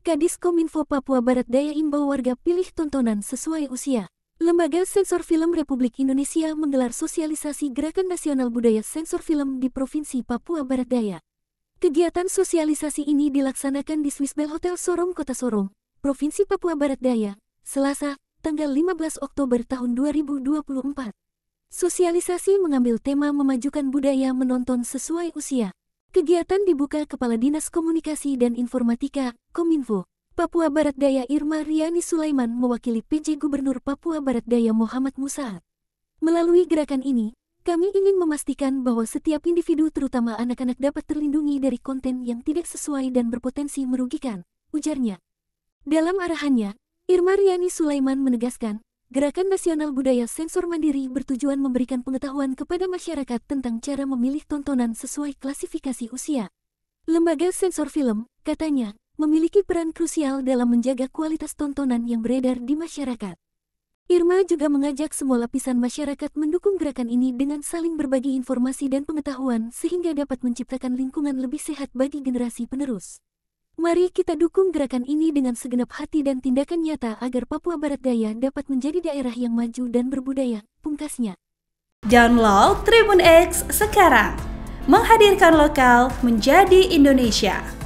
Kadis Kominfo Papua Barat Daya imbau warga pilih tontonan sesuai usia. Lembaga Sensor Film Republik Indonesia menggelar sosialisasi Gerakan Nasional Budaya Sensor Film di Provinsi Papua Barat Daya. Kegiatan sosialisasi ini dilaksanakan di Swiss Bell Hotel Sorong Kota Sorong, Provinsi Papua Barat Daya, Selasa, tanggal 15 Oktober tahun 2024. Sosialisasi mengambil tema memajukan budaya menonton sesuai usia. Kegiatan dibuka Kepala Dinas Komunikasi dan Informatika, Kominfo, Papua Barat Daya Irma Riani Sulaiman mewakili PJ Gubernur Papua Barat Daya Muhammad Musa. Melalui gerakan ini, kami ingin memastikan bahwa setiap individu terutama anak-anak dapat terlindungi dari konten yang tidak sesuai dan berpotensi merugikan, ujarnya. Dalam arahannya, Irma Riani Sulaiman menegaskan, Gerakan Nasional Budaya Sensor Mandiri bertujuan memberikan pengetahuan kepada masyarakat tentang cara memilih tontonan sesuai klasifikasi usia. Lembaga sensor film, katanya, memiliki peran krusial dalam menjaga kualitas tontonan yang beredar di masyarakat. Irma juga mengajak semua lapisan masyarakat mendukung gerakan ini dengan saling berbagi informasi dan pengetahuan sehingga dapat menciptakan lingkungan lebih sehat bagi generasi penerus. Mari kita dukung gerakan ini dengan segenap hati dan tindakan nyata agar Papua Barat Daya dapat menjadi daerah yang maju dan berbudaya, pungkasnya. Download Tribun X sekarang, menghadirkan lokal menjadi Indonesia.